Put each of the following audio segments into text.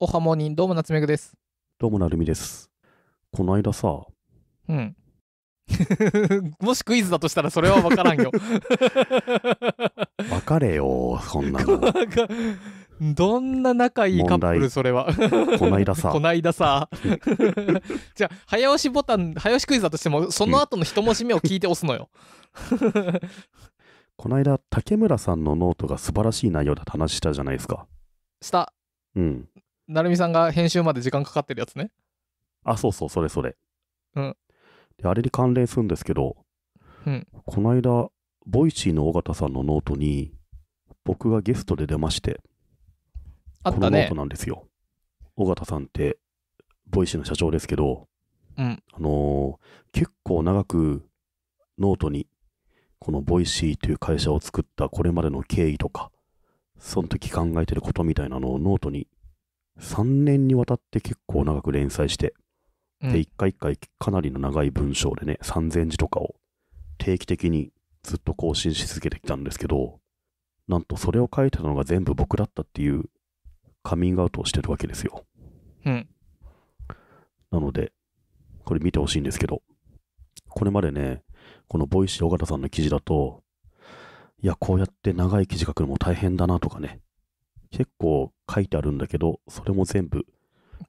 おはもにどうもなつめぐです。どうもなるみです。この間さ、うん。もしクイズだとしたらそれは分からんよ。かれよ、そんなの。どんな仲いいカップルそれは。こないださこ、ないださ。じゃあ、早押しボタン、早押しクイズだとしても、その後の一文字目を聞いて押すのよ。この間、竹村さんのノートが素晴らしい内容だと話したじゃないですか。した。うん。なるみさんが編集まで時間かかってるやつね。あ、そうそう、それそれ。うん。で、あれに関連するんですけど、うん。この間、ボイシーの尾形さんのノートに、僕がゲストで出まして、あったね。このノートなんですよ。尾形さんって、ボイシーの社長ですけど、うん。あのー、結構長くノートに、このボイシーという会社を作ったこれまでの経緯とか、その時考えてることみたいなのをノートに3年にわたって結構長く連載して、で、一回一回かなりの長い文章でね、3000字とかを定期的にずっと更新し続けてきたんですけど、なんとそれを書いてたのが全部僕だったっていうカミングアウトをしてるわけですよ。うん。なので、これ見てほしいんですけど、これまでね、このボイシー尾形さんの記事だと、いや、こうやって長い記事書くのも大変だなとかね、結構書いてあるんだけど、それも全部、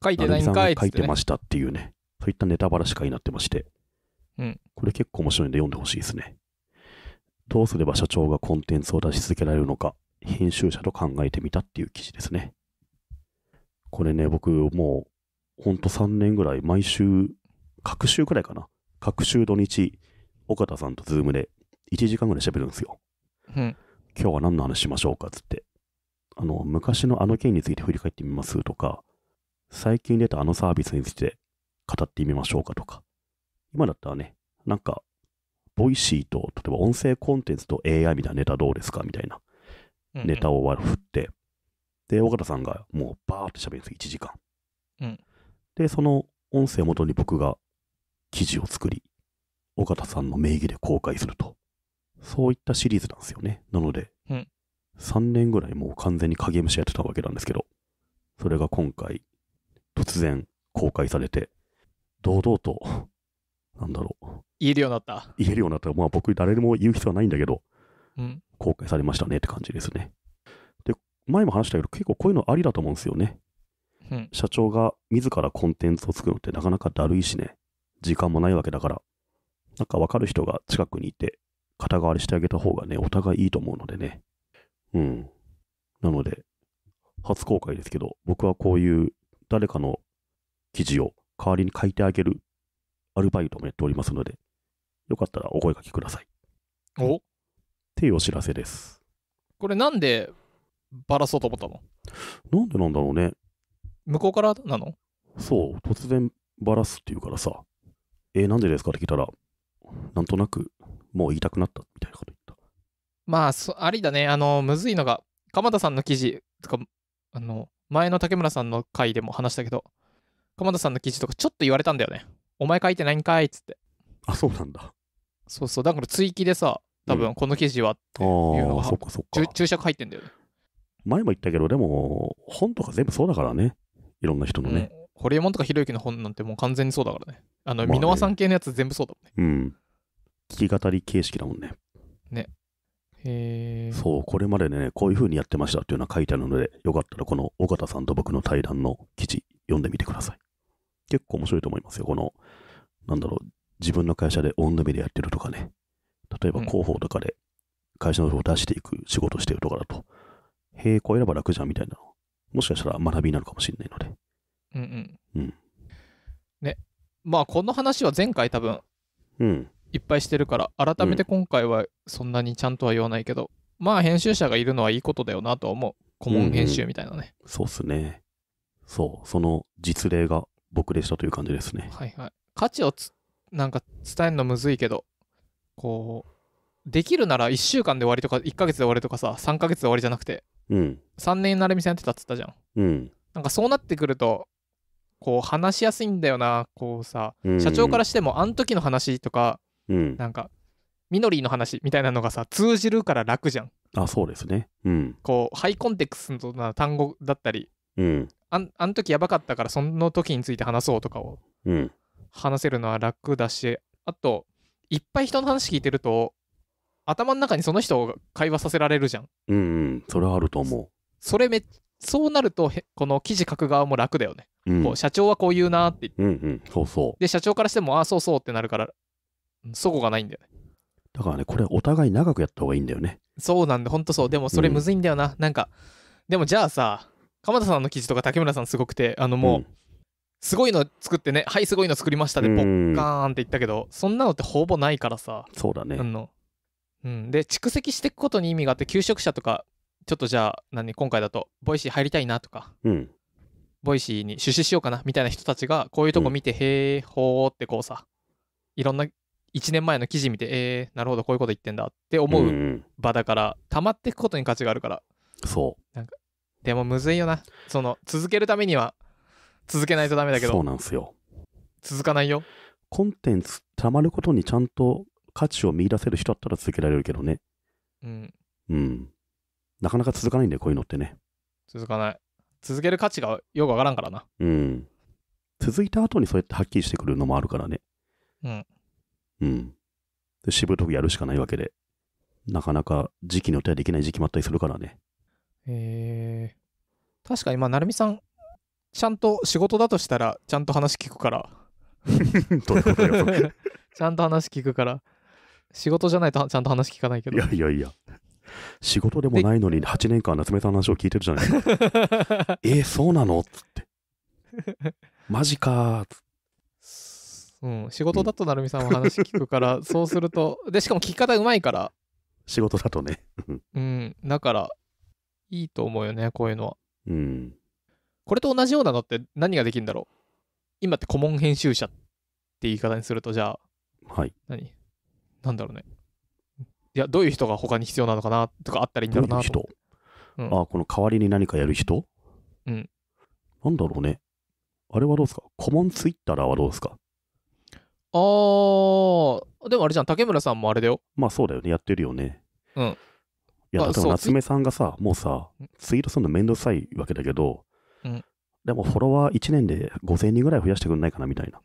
書いてないんかい書いてましたっていうね、そういったネタバラしかになってまして、うん、これ結構面白いんで読んでほしいですね。どうすれば社長がコンテンツを出し続けられるのか、編集者と考えてみたっていう記事ですね。これね、僕もう、ほんと3年ぐらい、毎週、各週くらいかな。各週土日、岡田さんとズームで1時間ぐらい喋るんですよ。うん、今日は何の話しましょうかっつって。あの、昔のあの件について振り返ってみますとか、最近出たあのサービスについて語ってみましょうかとか、今だったらね、なんか、ボイシーと、例えば音声コンテンツと AI みたいなネタどうですかみたいなネタを振って、うんうん、で、尾形さんがもうバーって喋るんですよ、1時間。うん、で、その音声をもとに僕が記事を作り、尾形さんの名義で公開すると。そういったシリーズなんですよね。なので、うん、3年ぐらいもう完全に影虫やってたわけなんですけど、それが今回、突然公開されて、堂々と、なんだろう。言えるようになった。言えるようになった。まあ僕、誰でも言う必要はないんだけど、うん、公開されましたねって感じですね。で、前も話したけど、結構こういうのありだと思うんですよね。うん、社長が自らコンテンツを作るのってなかなかだるいしね、時間もないわけだから、なんか分かる人が近くにいて、肩代わりしてあげた方がね、お互いいいと思うのでね。うん。なので、初公開ですけど、僕はこういう誰かの記事を代わりに書いてあげるアルバイトもやっておりますので、よかったらお声掛けください。おっていうお知らせです。これなんでバラそうと思ったのなんでなんだろうね。向こうからなのそう、突然バラすっていうからさ、えー、なんでですかって聞いたら、なんとなくもう言いたくなったみたいなことまあ、ありだね。あの、むずいのが、鎌田さんの記事とか、あの、前の竹村さんの回でも話したけど、鎌田さんの記事とかちょっと言われたんだよね。お前書いてないんかいっつって。あ、そうなんだ。そうそう。だから追記でさ、多分この記事はっていうのが、うん、そっかそっか注釈入ってんだよね。前も言ったけど、でも、本とか全部そうだからね。いろんな人のね。うん、ホリエモンとかひろゆきの本なんてもう完全にそうだからね。あの、箕輪、ね、さん系のやつ全部そうだもんね。うん。聞き語り形式だもんね。ね。へそう、これまでね、こういうふうにやってましたっていうのは書いてあるので、よかったらこの尾形さんと僕の対談の記事読んでみてください。結構面白いと思いますよ。この、なんだろう、自分の会社でオン目メでやってるとかね。例えば広報とかで会社の情報を出していく仕事してるとかだと、う行へえ、れば楽じゃんみたいなの。もしかしたら学びになるかもしれないので。うんうん。うん。ね。まあ、この話は前回多分、うん。いっぱいしてるから改めて今回はそんなにちゃんとは言わないけど、うん、まあ編集者がいるのはいいことだよなと思う顧問編集みたいなね、うん、そうっすねそうその実例が僕でしたという感じですねはいはい価値をつなんか伝えるのむずいけどこうできるなら1週間で終わりとか1ヶ月で終わりとかさ3ヶ月で終わりじゃなくて、うん、3年になるみさんやってたっつったじゃん、うん、なんかそうなってくるとこう話しやすいんだよなこうさ社長からしてもあん時の話とかうん、なんかミノリーの話みたいなのがさ通じるから楽じゃん。あそうですね、うん、こうハイコンテクストな単語だったり、うん、あんあの時やばかったからその時について話そうとかを話せるのは楽だしあといっぱい人の話聞いてると頭の中にその人を会話させられるじゃん。うん、うん、それはあると思う。それめそうなるとこの記事書く側も楽だよね。うん、こう社長はこう言うなって、うんうん、そうそうで社長からしてもああそうそうってなるからそこがないんだよね。だからね、これお互い長くやった方がいいんだよね。そうなんで、ほんとそう。でもそれむずいんだよな。うん、なんか、でもじゃあさ、鎌田さんの記事とか竹村さんすごくて、あのもう、うん、すごいの作ってね、はい、すごいの作りましたで、ポッカーンって言ったけど、そんなのってほぼないからさ。そうだね。うん、で、蓄積していくことに意味があって、求職者とか、ちょっとじゃあ、何、今回だと、ボイシー入りたいなとか、うん、ボイシーに出資しようかなみたいな人たちが、こういうとこ見て、うん、へえ、ほーってこうさ、いろんな1年前の記事見てえー、なるほどこういうこと言ってんだって思う場だから、うん、溜まっていくことに価値があるからそうなんかでもむずいよなその続けるためには続けないとダメだけどそうなんすよ続かないよコンテンツ溜まることにちゃんと価値を見出せる人だったら続けられるけどねうんうんなかなか続かないんだよこういうのってね続かない続ける価値がよくわからんからなうん続いた後にそうやってはっきりしてくるのもあるからねうんうん。で、しぶとくやるしかないわけで、なかなか時期によってはできない時期もあったりするからね。えー、確かに、まあ、成美さん、ちゃんと仕事だとしたら、ちゃんと話聞くから。どういうことよ。ちゃんと話聞くから。仕事じゃないとちゃんと話聞かないけど。いやいやいや。仕事でもないのに8年間夏目さんの話を聞いてるじゃないですか。えー、そうなのっつって。マジかっつって。うん、仕事だと成美さんは話聞くから、そうすると、で、しかも聞き方うまいから。仕事だとね。うん、だから、いいと思うよね、こういうのは。うん。これと同じようなのって何ができるんだろう今って顧問編集者って言い方にすると、じゃあ、はい。何なんだろうね。いや、どういう人が他に必要なのかなとかあったらいいんだろうなどういう人、うん、ああ、この代わりに何かやる人うん。なんだろうね。あれはどうですか顧問ツイッターはどうですかああ、でもあれじゃん、竹村さんもあれだよ。まあそうだよね、やってるよね。うん。いや、でもそ夏目さんがさ、もうさツイートするのめんどくさいわけだけど、うんでもフォロワー1年で5000人ぐらい増やしてくんないかなみたいな。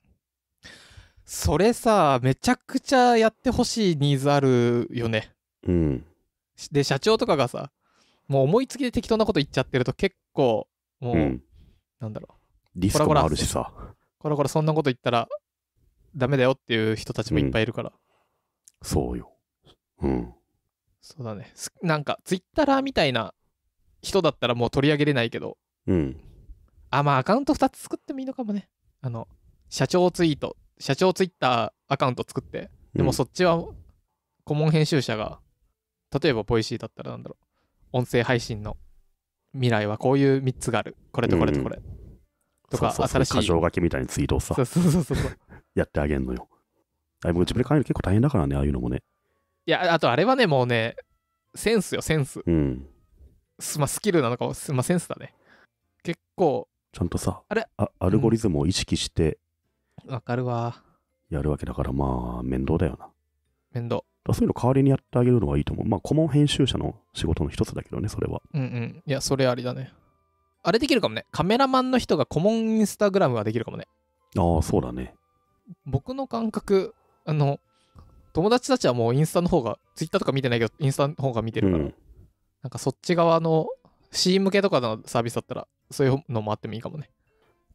それさ、めちゃくちゃやってほしいニーズあるよね。うん。で、社長とかがさ、もう思いつきで適当なこと言っちゃってると結構、もう、うん。なんだろう、リスクもあるしさ。コロコロ、そんなこと言ったら、ダメだよっていう人たちもいっぱいいるから。うん、そうよ。うん。そうだね。なんか、ツイッターみたいな人だったらもう取り上げれないけど。うん。あ、まあ、アカウント2つ作ってもいいのかもね。あの、社長ツイート、社長ツイッターアカウント作って、でもそっちは顧問編集者が、例えばポイシーだったらなんだろう、音声配信の未来はこういう3つがある。これとこれとこれ。うん、とか、新しい。そうそう書きみたいにツイートをさ。そうそうそうそう。やってあげんのよ。あれも自分で変える結構大変だからね、ああいうのもね。いや、あとあれはね、もうね、センスよ、センス。うん。まスキルなのかも、まあ、センスだね。結構。ちゃんとさ、あれあアルゴリズムを意識して、わ、うん、かるわ。やるわけだから、まあ、面倒だよな。面倒。そういうの代わりにやってあげるのはいいと思う。まあ、顧問編集者の仕事の一つだけどね、それは。うんうん。いや、それありだね。あれできるかもね。カメラマンの人が顧問インスタグラムはできるかもね。ああ、そうだね。僕の感覚、あの、友達たちはもうインスタの方が、ツイッターとか見てないけど、インスタの方が見てるから、うん、なんかそっち側の C 向けとかのサービスだったら、そういうのもあってもいいかもね。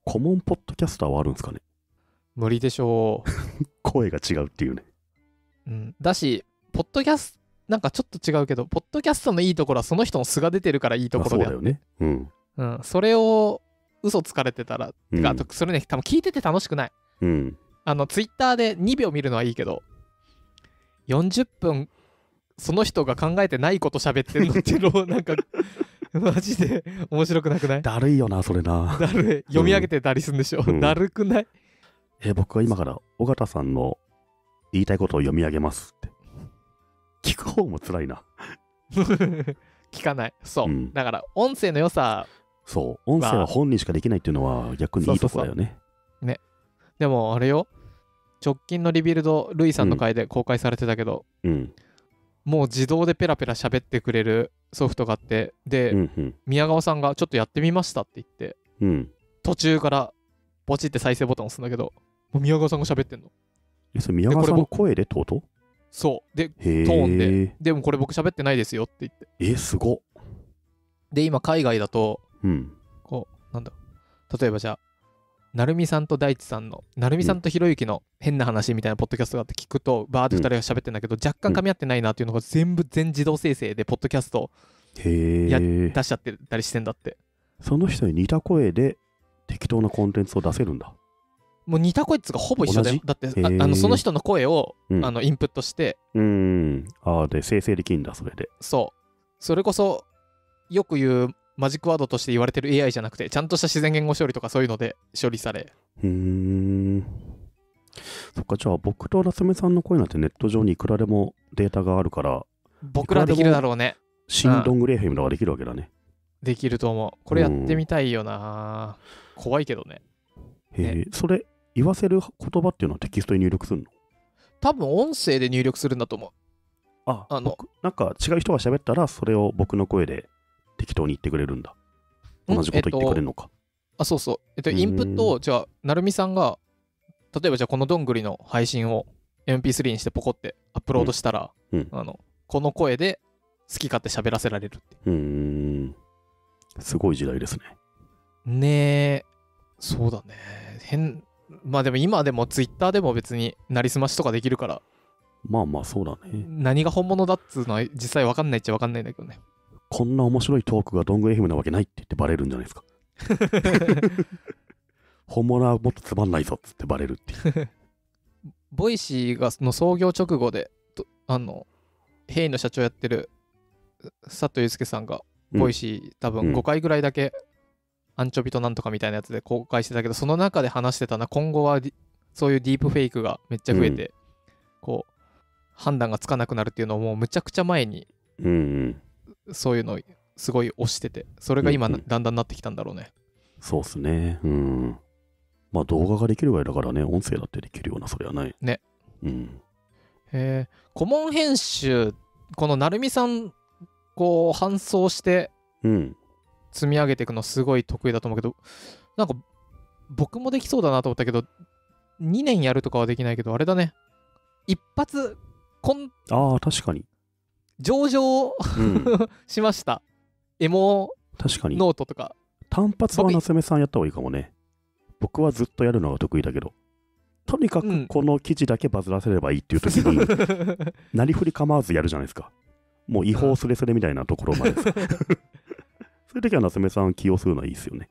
コモンポッドキャスターはあるんですかね無理でしょう。声が違うっていうね。うん。だし、ポッドキャスト、なんかちょっと違うけど、ポッドキャストのいいところはその人の素が出てるからいいところだよね。うん。うん。それを嘘つかれてたら、うん、てか、それね、多分聞いてて楽しくない。うん。あの、ツイッターで2秒見るのはいいけど、40分、その人が考えてないこと喋ってるのっての、なんか、マジで面白くなくないだるいよな、それな。だるい。読み上げてたりするんでしょ。うん、だるくないえ僕は今から尾形さんの言いたいことを読み上げますって。聞く方も辛いな。聞かない。そう。うん、だから、音声の良さ。そう。音声は本人しかできないっていうのは逆にいいとこだよね。そうそうそうでもあれよ、直近のリビルド、ルイさんの回で公開されてたけど、うん、もう自動でペラペラ喋ってくれるソフトがあって、で、うんうん、宮川さんがちょっとやってみましたって言って、うん、途中からポチって再生ボタン押すんだけど、もう宮川さんが喋ってんの。それ宮川さんの声でとうとうそう。で、トーンで。でもこれ僕喋ってないですよって言って。え、すごで、今海外だと、うん、こう、なんだ、例えばじゃあ、成美さんと大地さんの成美さんとひろゆきの変な話みたいなポッドキャストがあって聞くとバーって2人が喋ってんだけど若干噛み合ってないなっていうのが全部全自動生成でポッドキャストや出しちゃってたりしてんだってその人に似た声で適当なコンテンツを出せるんだもう似た声っつうかほぼ一緒だよだってあのその人の声を、うん、あのインプットしてうんああで生成できるんだそれでそうそれこそよく言うマジックワードとして言われてる AI じゃなくて、ちゃんとした自然言語処理とかそういうので処理され。うーん。そっか、じゃあ僕とラスメさんの声なんてネット上にいくらでもデータがあるから、僕らできるだろうね。新ロングレーフェムのができるわけだね、うん。できると思う。これやってみたいよな。怖いけどね。へえ、ね、それ、言わせる言葉っていうのはテキストに入力するの多分音声で入力するんだと思う。あ、あの、なんか違う人が喋ったら、それを僕の声で適当に言ってくれるんだ。同じこと言ってくれるのか。えっと、あ、そうそう。えっと、インプットを、じゃあ、なるみさんが、例えばじゃあ、このどんぐりの配信を MP3 にしてポコってアップロードしたら、うんうん、あのこの声で好き勝手喋らせられるって。うん。すごい時代ですね。ねえ、そうだね。変、まあでも今でも Twitter でも別になりすましとかできるから。まあまあそうだね。何が本物だっつうのは実際分かんないっちゃ分かんないんだけどね。こんな面白いトークがどんぐエ f ムなわけないって言ってバレるんじゃないですか。本物はもっとつまんないぞっつってバレるっていう。ボイシーがの創業直後で、あの、ヘイの社長やってる佐藤祐介さんが、ボイシー、多分5回ぐらいだけ、アンチョビとなんとかみたいなやつで公開してたけど、その中で話してたな、今後はそういうディープフェイクがめっちゃ増えて、うん、こう、判断がつかなくなるっていうのをもうむちゃくちゃ前に、うんうん、そういうのすごい推してて、それが今、だんだんなってきたんだろうね。そうっすね。うん。まあ動画ができるぐらいだからね、音声だってできるような、それはない。ね。うん。えー、顧問編集、この成美さん、こう、搬送して、積み上げていくのすごい得意だと思うけど、なんか、僕もできそうだなと思ったけど、2年やるとかはできないけど、あれだね。一発、こんああ、確かに。上場、うん、しました。エモ確かにノートとか。単発は夏目さんやった方がいいかもね。僕はずっとやるのが得意だけど。とにかくこの記事だけバズらせればいいっていう時に、な、り、ふり構わずやるじゃないですか。もう違法すれすれみたいなところまで。そういう時は夏目さん起用するのはいいですよね。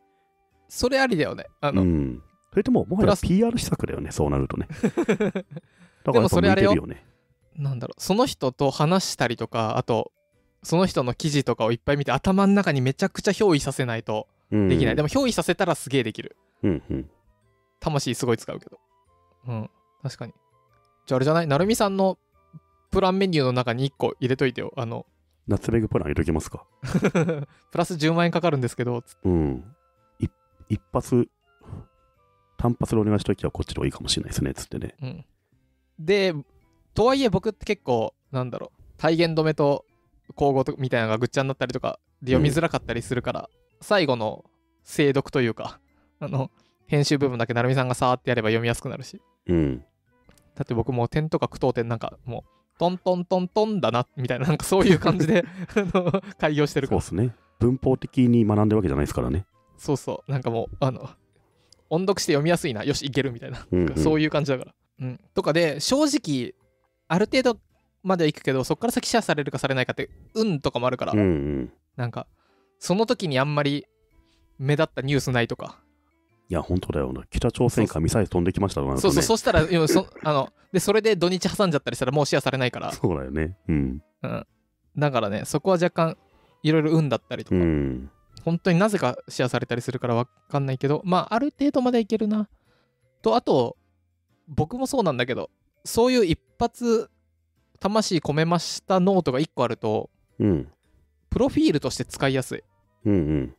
それありだよね。あの、うん、それとも、もはや PR 施策だよね、そうなるとね。だから、それあるよ。ね、なんだろうその人と話したりとかあとその人の記事とかをいっぱい見て頭の中にめちゃくちゃ憑依させないとできない、うん、でも憑依させたらすげえできる、うんうん、魂すごい使うけどうん確かにじゃああれじゃない成美さんのプランメニューの中に1個入れといてよあのナツベグプラン入れときますか プラス10万円かかるんですけどうん一発単発でお願いしときはこっちの方がいいかもしれないですねつってね、うん、でとはいえ僕って結構なんだろう体言止めと口語とみたいなのがぐっちゃになったりとかで読みづらかったりするから、最後の精読というかあの編集部分だけ成美さんがさーってやれば読みやすくなるし、うん、だって僕もう点とか句読点なんかもうトントントントンだなみたいななんかそういう感じで 開業してるからそうですね文法的に学んでるわけじゃないですからねそうそうなんかもうあの音読して読みやすいなよしいけるみたいな、そういう感じだから、うん、とかで正直ある程度までは行くけどそこから先シェアされるかされないかって運とかもあるから、うんうん、なんかその時にあんまり目立ったニュースないとかいや本当だよな北朝鮮からミサイル飛んできましたとか、ね、そうそうそしたらそ あのでそれで土日挟んじゃったりしたらもうシェアされないからそうだよね、うん、うん、だからねそこは若干いろいろ運だったりとか、うん、本当になぜかシェアされたりするから分かんないけどまあある程度までいけるなとあと僕もそうなんだけどそういう一発魂込めましたノートが1個あると、うん、プロフィールとして使いやすい。うんうん。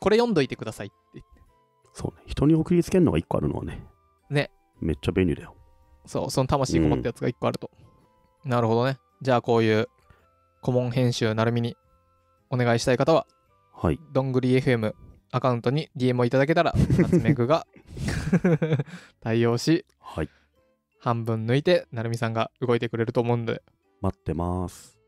これ読んどいてくださいってそうね。人に送りつけるのが1個あるのはね。ね。めっちゃ便利だよ。そう、その魂こもったやつが1個あると。うん、なるほどね。じゃあこういう顧問編集なるみにお願いしたい方は、はい。どんぐり FM アカウントに DM をいただけたら、夏目くが 対応し、はい。半分抜いて、成美さんが動いてくれると思うんで。待ってます。